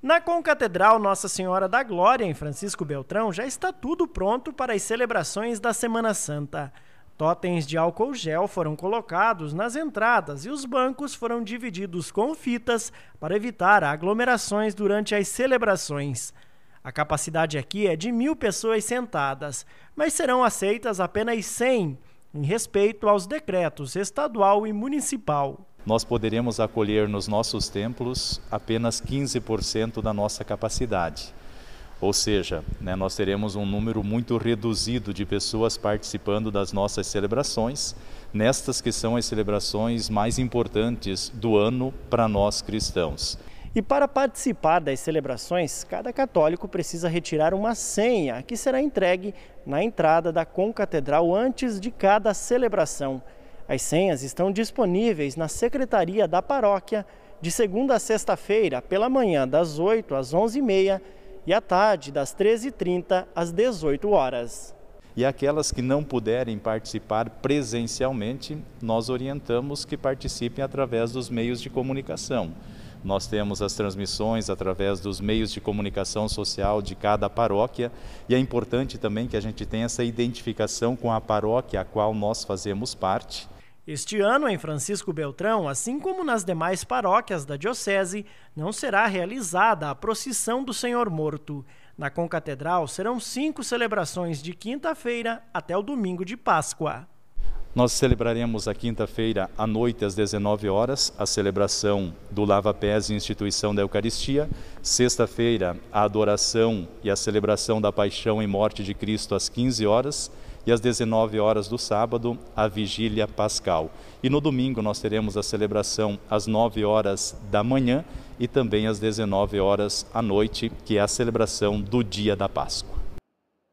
Na Concatedral Nossa Senhora da Glória, em Francisco Beltrão, já está tudo pronto para as celebrações da Semana Santa. Totens de álcool gel foram colocados nas entradas e os bancos foram divididos com fitas para evitar aglomerações durante as celebrações. A capacidade aqui é de mil pessoas sentadas, mas serão aceitas apenas 100, em respeito aos decretos estadual e municipal nós poderemos acolher nos nossos templos apenas 15% da nossa capacidade. Ou seja, né, nós teremos um número muito reduzido de pessoas participando das nossas celebrações, nestas que são as celebrações mais importantes do ano para nós cristãos. E para participar das celebrações, cada católico precisa retirar uma senha que será entregue na entrada da concatedral antes de cada celebração. As senhas estão disponíveis na secretaria da paróquia de segunda a sexta-feira, pela manhã das 8 às 11h30 e à tarde das 13h30 às 18 horas. E aquelas que não puderem participar presencialmente, nós orientamos que participem através dos meios de comunicação. Nós temos as transmissões através dos meios de comunicação social de cada paróquia e é importante também que a gente tenha essa identificação com a paróquia a qual nós fazemos parte este ano, em Francisco Beltrão, assim como nas demais paróquias da Diocese, não será realizada a procissão do Senhor Morto. Na Concatedral serão cinco celebrações de quinta-feira até o domingo de Páscoa. Nós celebraremos a quinta-feira à noite, às 19 horas, a celebração do Lava Pés e Instituição da Eucaristia. Sexta-feira, a adoração e a celebração da paixão e morte de Cristo às 15 horas. E às 19 horas do sábado, a Vigília Pascal. E no domingo, nós teremos a celebração às 9 horas da manhã e também às 19 horas à noite, que é a celebração do Dia da Páscoa.